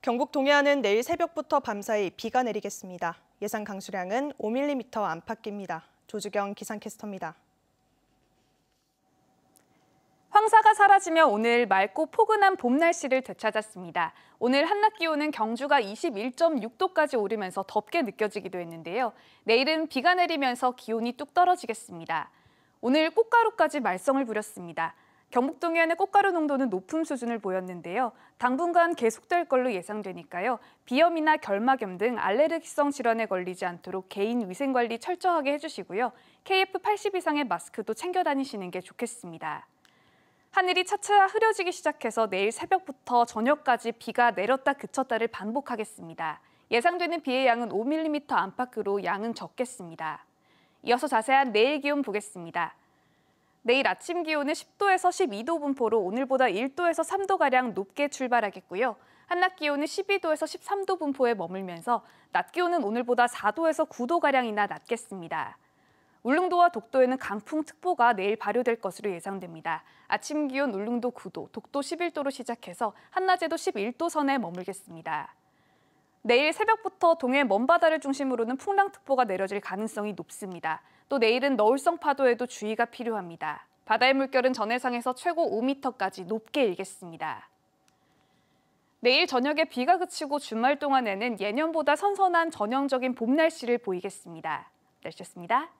경북 동해안은 내일 새벽부터 밤사이 비가 내리겠습니다. 예상 강수량은 5mm 안팎입니다. 조주경 기상캐스터입니다. 황사가 사라지며 오늘 맑고 포근한 봄 날씨를 되찾았습니다. 오늘 한낮 기온은 경주가 21.6도까지 오르면서 덥게 느껴지기도 했는데요. 내일은 비가 내리면서 기온이 뚝 떨어지겠습니다. 오늘 꽃가루까지 말썽을 부렸습니다. 경북동해안의 꽃가루 농도는 높은 수준을 보였는데요. 당분간 계속될 걸로 예상되니까요. 비염이나 결막염 등 알레르기성 질환에 걸리지 않도록 개인 위생관리 철저하게 해주시고요. KF80 이상의 마스크도 챙겨 다니시는 게 좋겠습니다. 하늘이 차차 흐려지기 시작해서 내일 새벽부터 저녁까지 비가 내렸다 그쳤다를 반복하겠습니다. 예상되는 비의 양은 5mm 안팎으로 양은 적겠습니다. 이어서 자세한 내일 기온 보겠습니다. 내일 아침 기온은 10도에서 12도 분포로 오늘보다 1도에서 3도가량 높게 출발하겠고요. 한낮 기온은 12도에서 13도 분포에 머물면서 낮 기온은 오늘보다 4도에서 9도가량이나 낮겠습니다. 울릉도와 독도에는 강풍특보가 내일 발효될 것으로 예상됩니다. 아침 기온 울릉도 9도, 독도 11도로 시작해서 한낮에도 11도 선에 머물겠습니다. 내일 새벽부터 동해 먼바다를 중심으로는 풍랑특보가 내려질 가능성이 높습니다. 또 내일은 너울성 파도에도 주의가 필요합니다. 바다의 물결은 전해상에서 최고 5m까지 높게 일겠습니다. 내일 저녁에 비가 그치고 주말 동안에는 예년보다 선선한 전형적인 봄 날씨를 보이겠습니다. 날씨였습니다.